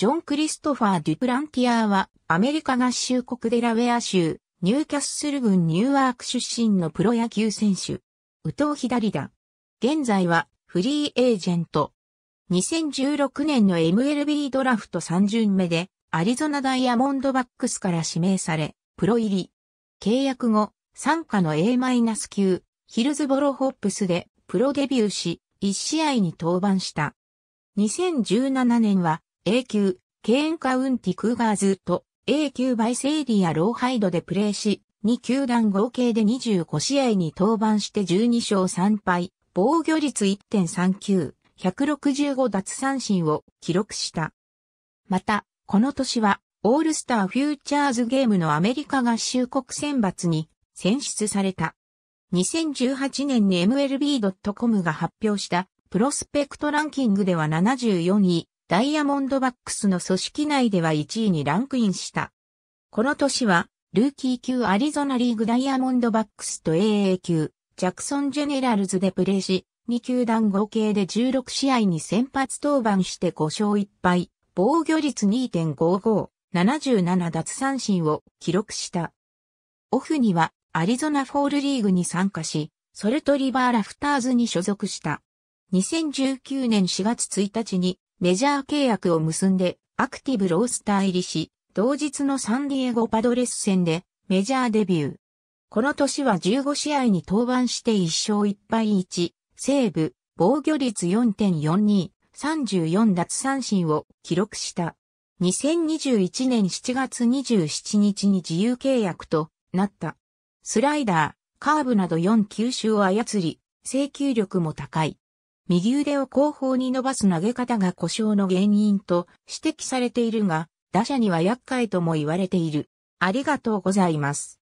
ジョン・クリストファー・デュプランティアーは、アメリカ合衆国デラウェア州、ニューキャッスル郡ニューワーク出身のプロ野球選手。右投左打。現在は、フリーエージェント。2016年の MLB ドラフト3巡目で、アリゾナダイヤモンドバックスから指名され、プロ入り。契約後、参加の A- 級、ヒルズボロホップスで、プロデビューし、1試合に登板した。2017年は、A 級、ケーンカウンティクーガーズと A 級バイセイリア・ローハイドでプレーし、2球団合計で25試合に登板して12勝3敗、防御率1.39、165奪三振を記録した。また、この年は、オールスターフューチャーズゲームのアメリカ合衆国選抜に選出された。2018年に MLB.com が発表したプロスペクトランキングでは74位、ダイヤモンドバックスの組織内では1位にランクインした。この年は、ルーキー級アリゾナリーグダイヤモンドバックスと AA 級、ジャクソンジェネラルズでプレーし、2球団合計で16試合に先発登板して5勝1敗、防御率2.55、77奪三振を記録した。オフにはアリゾナフォールリーグに参加し、ソルトリバーラフターズに所属した。2019年4月1日にメジャー契約を結んでアクティブロースター入りし、同日のサンディエゴパドレス戦でメジャーデビュー。この年は15試合に登板して1勝1敗1、セーブ、防御率4.42、34奪三振を記録した。2021年7月27日に自由契約となった。スライダー、カーブなど4球種を操り、制球力も高い。右腕を後方に伸ばす投げ方が故障の原因と指摘されているが、打者には厄介とも言われている。ありがとうございます。